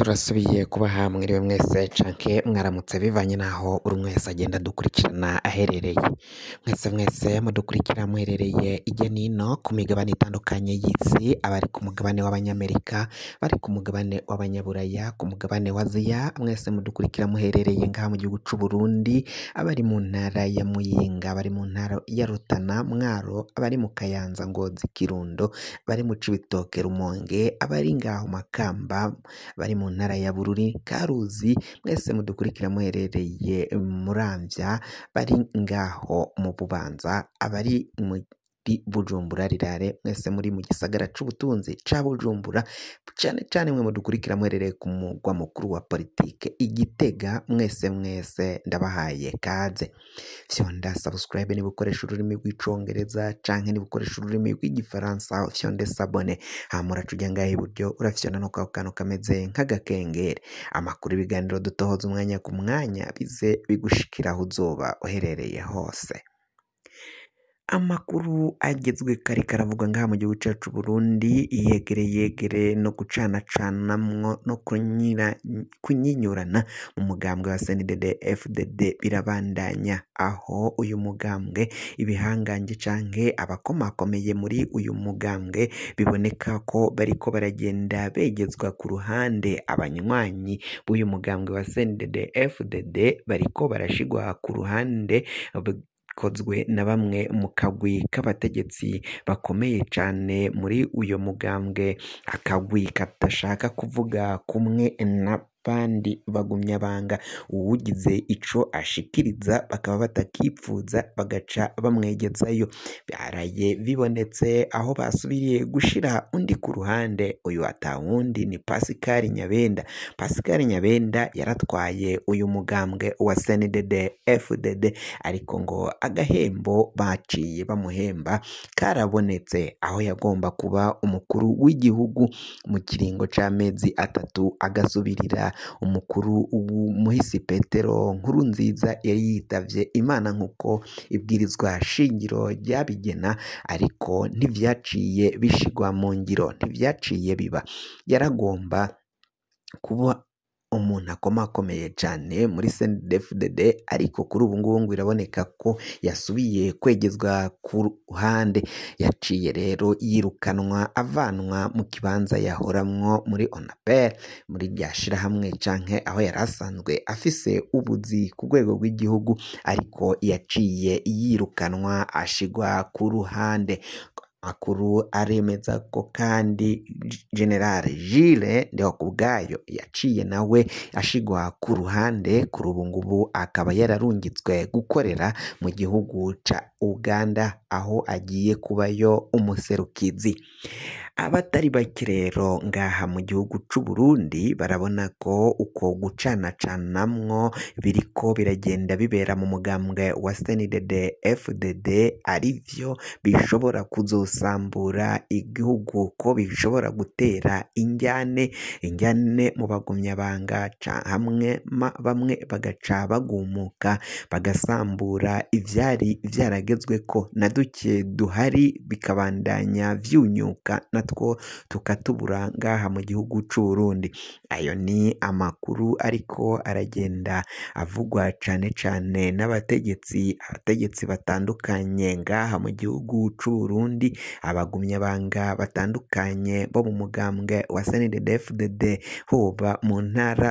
turasubiye kubaha hamwe mwese canke mwaramutse bivanye n'aho buri wese agenda dukurikirana aherereye mwese mwese mudukurikira muherereye ijya nino ku migabane itandukanye y'isi abari ku mugabane w'abanyamerika bari ku mugabane w'abanyaburaya ku mugabane wa Ziya mwese mudukurikira muherereye ngaha mu gihugu c'u Burundi abari mu ntara ya Muyinga abari mu ntara ya Rutana Mwaro abari mu Kayanza Ngozi Kirundo abari mu Cibitoke Rumonge abari ngaho Makamba bari mu ntara ya bururi karuzi mwese mudukurikira muherereye murambya bari ngaho mu bubanza abari mu Bujumbura rirare mwese muri mu gisagara cy’ubutunzi ca Bujumbura cane cane mwe mudukurikira muherereye ku mugwa mukuru wa politiki igitega mwese mwese ndabahaye kaze fyonda subscribe niba ukoresha ururimi rw'icongereza canke niba ukoresha ururimi rw'igifaransa fyonde sabone hama uraca uja iburyo urafyona no kwako kantu kameze nk'agakengeri amakuru ibiganiro dutohoza umwanya ku mwanya bize bigushikira aho uzoba uherereye hose. Amakuru agezwe kare karavuga ngaha mu gihugu cyacu Burundi, yegere yegere no gucana gucanacanamwo no kunyinyurana mu mugambwe wa SNDD FDD birabandanya, aho uyu mugambwe ibihangange canke abakomakomeye muri uyu mugambwe biboneka ko bariko baragenda begezwa ku ruhande, abanywanyi b'uyu mugambwe wa SNDD FDD bariko barashigwa ku ruhande byakozwe na bamwe mu kagwi k'abategetsi bakomeye cyane muri uyu mugambwe akagwi kadashaka kuvuga kumwe na pandi bagumyabanga uwugize ico ashikiriza bakaba batakipfuza bagaca bamwegezayo byaraye bibonetse aho basubiriye gushira undi ku ruhande uyu atawundi ni Pascal Nyabenda Pascal Nyabenda yaratwaye uyu mugambwe wa CNDD FDD ariko ngo agahembo baciye bamuhemba karabonetse aho yagomba kuba umukuru w'igihugu mu kiringo c'amezi atatu agasubirira umukuru w'umuhisi petero nkurunziza yari yitabye imana nk'uko ibwirizwa shingiro ryabigena ariko ntibyaciye bishigwa mu ngiro ntibyaciye biba yaragomba kuba umuntu akomakomeye cyane muri CNDD-FDD ariko kuri ubu ngubu ngo biraboneka ko yasubiye kwegezwa ku ruhande yaciye rero yirukanwa avanwa mu kibanza yahoramwo muri onaperi muri rya shyirahamwe canke aho yari asanzwe afise ubuzi ku rwego rw'igihugu ariko yaciye yirukanwa ashigwa ku ruhande amakuru aremeza ko kandi generale Jules Ndihokubwayo yaciye nawe ashigwa ku ruhande kuri ubu ngubu akaba yararungitswe gukorera mu gihugu ca Uganda aho agiye kubayo umuserukizi abatari bake rero ngaha mu gihugu cy'u Burundi barabona ko uko gucanacanamwo ko biragenda bibera mu mugambwe wa SNDD FDD ari byo bishobora kuzosambura igihugu ko bishobora gutera injyane injyane mu bagumya bagumyabanga hamwe bamwe bagaca bagumuka bagasambura ibyari byaragezwe ko na duke duhari bikabandanya byunyuka na natwo tukatubura ngaha mu gihugu cy'u ayo ni amakuru ariko aragenda avugwa cyane cyane n'abategetsi abategetsi batandukanye ngaha mu gihugu cy'u abagumyabanga batandukanye bo mu mugambwe wa CNDD-FDD hoba mu ntara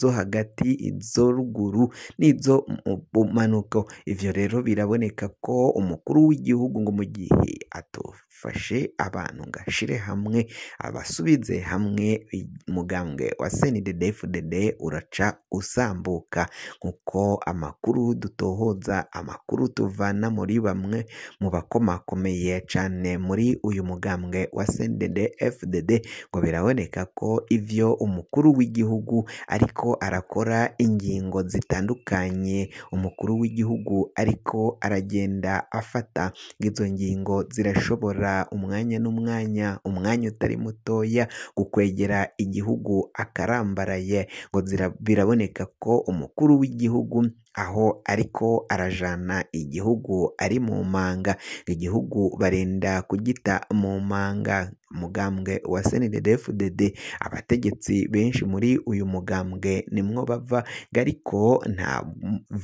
zo hagati izo ruguru n'izo mu bumanuko ivyo rero biraboneka ko umukuru w'igihugu ngo mu gihe atofashe abantu ahantu ngo hamwe abasubize hamwe umugambwe wa senidedefudede uraca usambuka nk'uko amakuru dutohoza amakuru tuvana muri bamwe mu bakomakomeye cyane muri uyu mugambwe wa senidedefudede ngo biraboneka ko ivyo umukuru w'igihugu ariko arakora ingingo zitandukanye umukuru w'igihugu ariko aragenda afata izo ngingo zirashobora umwanya n'umwanya umwanya, umwanya utari mutoya ku kwegera igihugu akarambaraye ngo biraboneka ko umukuru w'igihugu aho ariko arajana igihugu ari mu manga, igihugu barenda kugita mu manga, umugambwe wa senedefudede abategetsi benshi muri uyu mugambwe nimwo bava ariko nta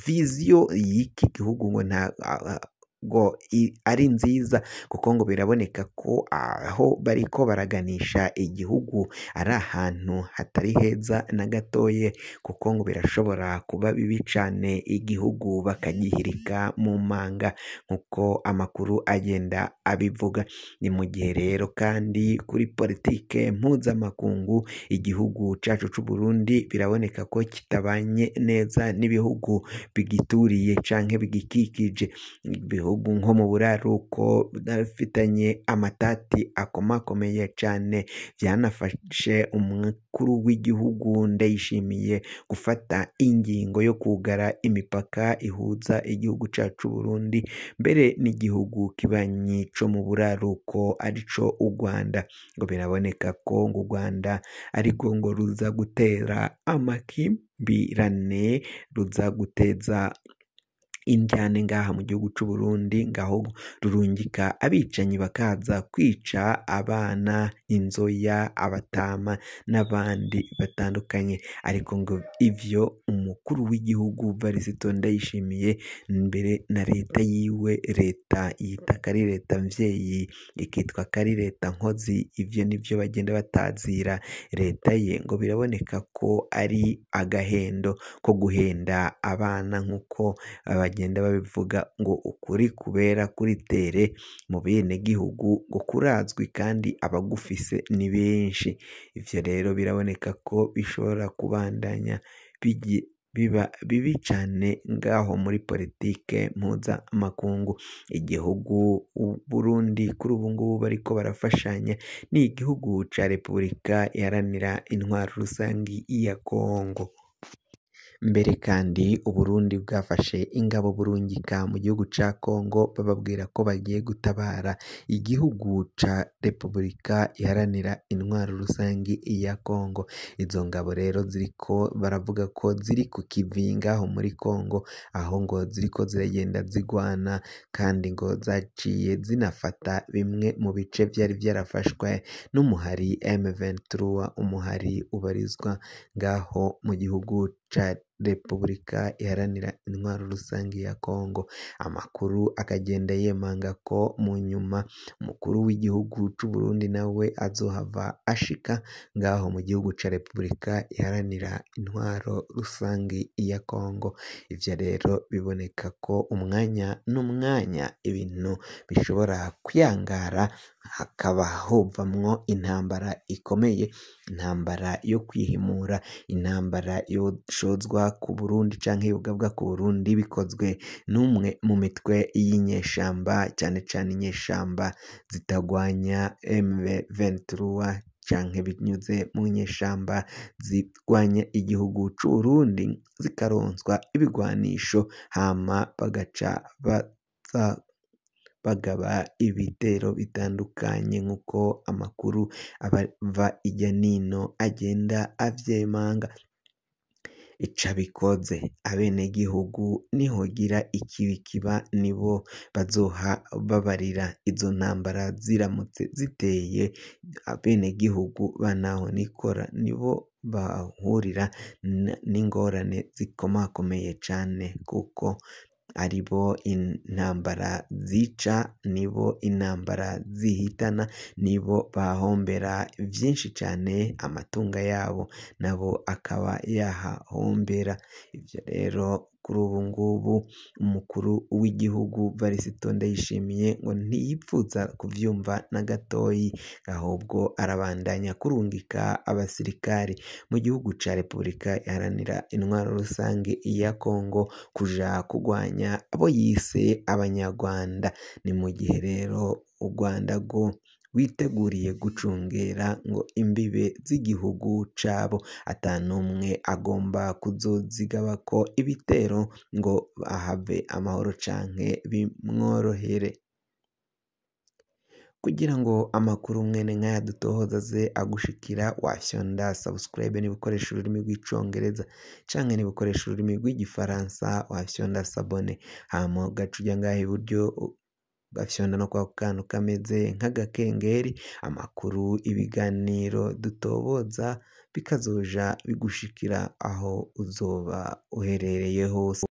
viziyo y'iki gihugu ngo nta ngo ari nziza kuko ngo biraboneka ko aho bariko baraganisha igihugu ari ahantu hatari heza na gatoye kuko ngo birashobora kuba bibi cane igihugu bakagihirika mu manga nk'uko amakuru agenda abivuga, ni mu gihe rero kandi kuri politike mpuzamakungu igihugu cacu c'Uburundi biraboneka ko kitabanye neza n'ibihugu bigituriye canke bigikikije. ibihugu nko mu buraruko bifitanye amatati akomakomeye cyane byanafashe umukuru w'igihugu Ndayishimiye gufata ingingo yo kugara imipaka ihuza igihugu cyacu Burundi mbere n'igihugu kibanyi co mu buraruko arico u Rwanda ngo biraboneka ko ngo u Rwanda ariko ngo ruza gutera amakimbirane ruza guteza indyane ngaha mu gihugu cy'u Burundi ngaho rurungika abicanyi bakaza kwica abana inzoya abatama n'abandi batandukanye ariko ngo ivyo umukuru w'igihugu Varisito Ndayishimiye mbere na leta yiwe leta yita kari leta mvyeyi ikitwa kari leta nkozi ivyo nivyo bagenda batazira leta ye ngo biraboneka ko ari agahendo ko guhenda abana nk'uko bagenda babivuga ngo ukuri kubera kuri tere mu benegihugu ngo kurazwi kandi abagufise ni benshi, ibyo rero biraboneka ko bishobora kubandanya biba bibi cyane ngaho muri politike mpuzamakungu, igihugu Burundi kuri ubu ngubu bariko barafashanya ni igihugu ca Repubulika iharanira intwaro rusange ya Kongo. Mbere kandi u Burundi bwafashe ingabo burungika mu gihugu ca Congo bababwira ko bagiye gutabara igihugu ca Repubulika Iharanira Intwaro rusange ya Congo Izo ngabo rero ziriko baravuga ko ziri ku kivi ngaho muri Congo aho ngo ziriko ziragenda zigwana kandi ngo zaciye zinafata bimwe mu bice byari vyarafashwe n'umuhari M23, umuhari ubarizwa ngaho mu gihugu 在。repubulika iharanira intwaro rusange ya Kongo, amakuru akagenda yemanga ko mu nyuma umukuru w'igihugu cyu Burundi nawe azohava ashika ngaho mu gihugu ca repubulika iharanira intwaro rusange ya Kongo, ibyo rero biboneka ko umwanya n'umwanya ibintu bishobora kuyangara hakaba hovamwo intambara ikomeye, intambara yo kwihimura, intambara yoshozwa ku Burundi canke yogabwa ku Burundi bikozwe n'umwe mu mitwe y'inyeshamba cyane cane inyeshyamba zitagwanya M23 canke binyuze mu nyeshamba zirwanya igihugu c'Uburundi zikaronswa ibigwanisho hama bagaca baza bagaba ibitero bitandukanye nk'uko amakuru abava irya nino agenda abyemanga cabikodze abenegihugu nihogira ikibi kiba nibo bazoha babarira izo ntambara ziramutse ziteye abenegihugu banaho nikora nibo bahurira n'ingorane zikomakomeye cane kuko aribo intambara zica, nibo intambara zihitana, nibo bahombera byinshi cyane amatungo yabo, nabo akaba yahahombera, ibyo rero kuri ubu ngubu umukuru w'igihugu Varisito Ndayishimiye ngo ntiyipfutsa kubyumva na gatoyi ahubwo arabandanya kurungika abasirikari mu gihugu ca Repubulika Iharanira Intwaro Rusange iya Kongo kuja kugwanya abo yise abanyarwanda ni mu gihe rero u Rwanda rwo witeguriye gucungera ngo imbibe z'igihugu cabo ata n'umwe agomba ko ibitero ngo ahave amahoro canke bimworohere kugira ngo amakuru mwene nk'aya dutohoza aze agushikira wafyonda subscribe niba ukoresha ururimi rw’icyongereza canke niba ukoresha ururimi rw'igifaransa wafyonda sabone hama ugaca uja ngaha iburyo bafite no kwa kantu kameze nk'agakengeri amakuru ibiganiro dutoboza bikazoja bigushikira aho uzoba uherereye hose